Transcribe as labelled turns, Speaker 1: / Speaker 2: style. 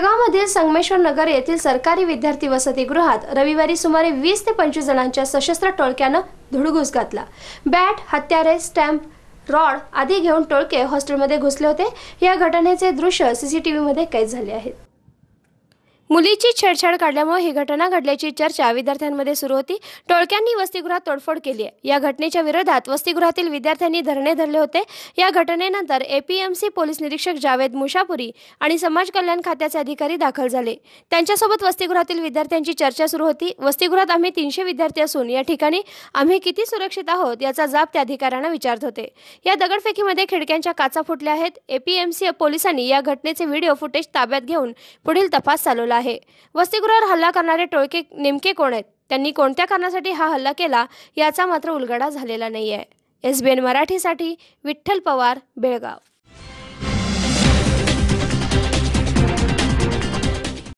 Speaker 1: मधील संगमेश्वर नगर येथील सरकारी विद्यार्थी गृहात रविवारी सुमारे वीस ते पंचवीस जणांच्या सशस्त्र टोळक्यानं धुडघूस घातला बॅट हत्यारे स्टॅम्प रॉड आदी घेऊन टोळके हॉस्टेलमध्ये घुसले होते या घटनेचे दृश्य सीसीटीव्हीमध्ये कैद झाले आहेत मुलीची छेडछाड काढल्यामुळे ही घटना घडल्याची चर्चा विद्यार्थ्यांमध्ये सुरू होती टोळक्यांनी वसतिगृहात तोडफोड केली आहे या घटनेच्या विरोधात वसतिगृहातील विद्यार्थ्यांनी धरणे धरले होते या घटनेनंतर एपीएमसी पोलीस निरीक्षक जावेद मुशापुरी आणि समाज कल्याण खात्याचे अधिकारी दाखल झाले त्यांच्यासोबत वसतिगृहातील विद्यार्थ्यांची चर्चा सुरू होती वसतिगृहात आम्ही तीनशे विद्यार्थी असून या ठिकाणी आम्ही किती सुरक्षित आहोत याचा जाब त्या अधिकाऱ्यांना विचारत होते या दगडफेकीमध्ये खिडक्यांच्या काचा फुटल्या आहेत एपीएमसी पोलिसांनी या घटनेचे व्हिडिओ फुटेज ताब्यात घेऊन पुढील तपास चालवला आहे वसतिगृहावर हल्ला करणारे टोळके नेमके कोण आहेत त्यांनी कोणत्या कारणासाठी हा हल्ला केला याचा मात्र उलगडा झालेला नाही आहे एस बी एन मराठीसाठी विठ्ठल पवार बेळगाव